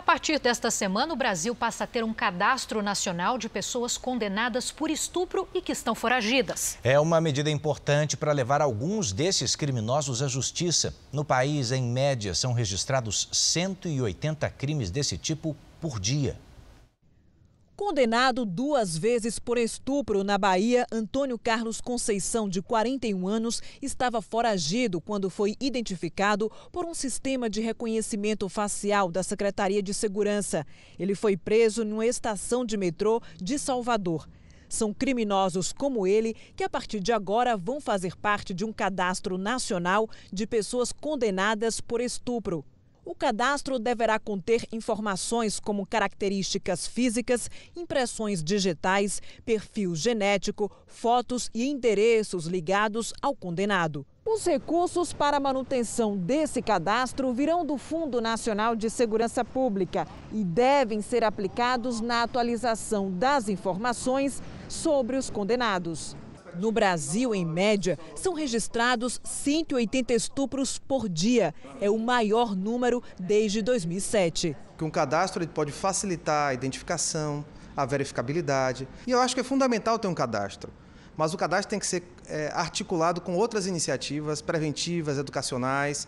A partir desta semana, o Brasil passa a ter um cadastro nacional de pessoas condenadas por estupro e que estão foragidas. É uma medida importante para levar alguns desses criminosos à justiça. No país, em média, são registrados 180 crimes desse tipo por dia. Condenado duas vezes por estupro na Bahia, Antônio Carlos Conceição, de 41 anos, estava foragido quando foi identificado por um sistema de reconhecimento facial da Secretaria de Segurança. Ele foi preso numa estação de metrô de Salvador. São criminosos como ele que, a partir de agora, vão fazer parte de um cadastro nacional de pessoas condenadas por estupro. O cadastro deverá conter informações como características físicas, impressões digitais, perfil genético, fotos e endereços ligados ao condenado. Os recursos para a manutenção desse cadastro virão do Fundo Nacional de Segurança Pública e devem ser aplicados na atualização das informações sobre os condenados. No Brasil, em média, são registrados 180 estupros por dia. É o maior número desde 2007. Que um cadastro pode facilitar a identificação, a verificabilidade. E eu acho que é fundamental ter um cadastro. Mas o cadastro tem que ser é, articulado com outras iniciativas preventivas, educacionais,